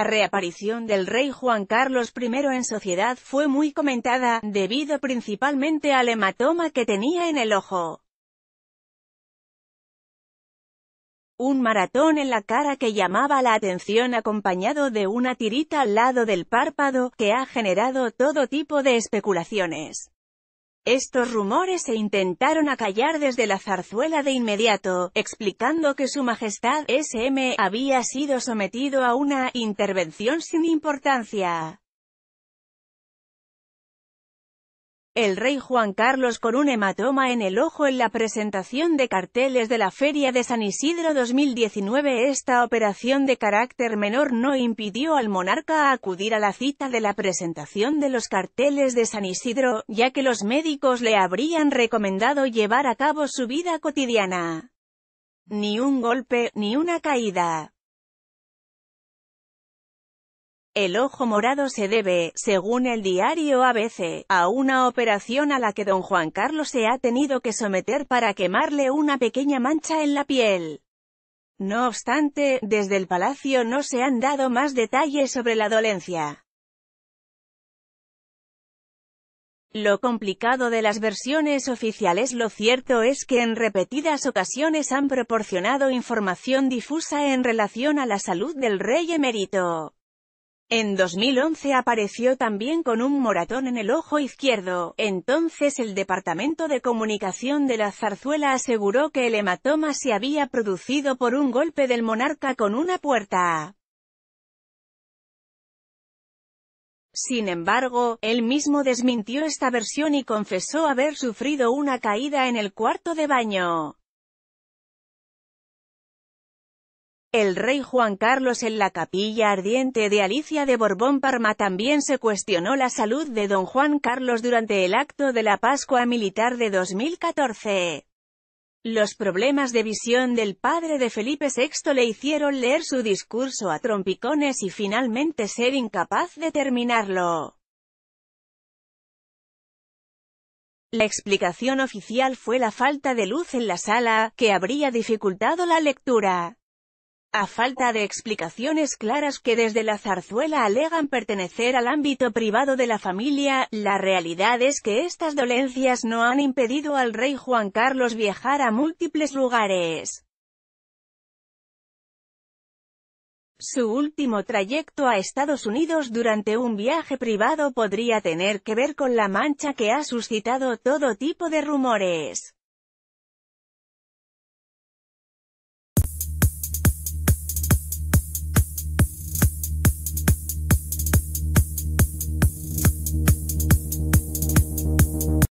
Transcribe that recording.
La reaparición del rey Juan Carlos I en sociedad fue muy comentada, debido principalmente al hematoma que tenía en el ojo. un maratón en la cara que llamaba la atención acompañado de una tirita al lado del párpado, que ha generado todo tipo de especulaciones. Estos rumores se intentaron acallar desde la zarzuela de inmediato, explicando que su majestad SM había sido sometido a una «intervención sin importancia». El rey Juan Carlos con un hematoma en el ojo en la presentación de carteles de la Feria de San Isidro 2019 Esta operación de carácter menor no impidió al monarca acudir a la cita de la presentación de los carteles de San Isidro, ya que los médicos le habrían recomendado llevar a cabo su vida cotidiana. Ni un golpe, ni una caída. El ojo morado se debe, según el diario ABC, a una operación a la que don Juan Carlos se ha tenido que someter para quemarle una pequeña mancha en la piel. No obstante, desde el palacio no se han dado más detalles sobre la dolencia. Lo complicado de las versiones oficiales Lo cierto es que en repetidas ocasiones han proporcionado información difusa en relación a la salud del rey emérito. En 2011 apareció también con un moratón en el ojo izquierdo, entonces el Departamento de Comunicación de la Zarzuela aseguró que el hematoma se había producido por un golpe del monarca con una puerta. Sin embargo, él mismo desmintió esta versión y confesó haber sufrido una caída en el cuarto de baño. El rey Juan Carlos en la capilla ardiente de Alicia de Borbón Parma también se cuestionó la salud de don Juan Carlos durante el acto de la Pascua Militar de 2014. Los problemas de visión del padre de Felipe VI le hicieron leer su discurso a trompicones y finalmente ser incapaz de terminarlo. La explicación oficial fue la falta de luz en la sala, que habría dificultado la lectura a falta de explicaciones claras que desde la zarzuela alegan pertenecer al ámbito privado de la familia, la realidad es que estas dolencias no han impedido al rey Juan Carlos viajar a múltiples lugares. Su último trayecto a Estados Unidos durante un viaje privado podría tener que ver con la mancha que ha suscitado todo tipo de rumores.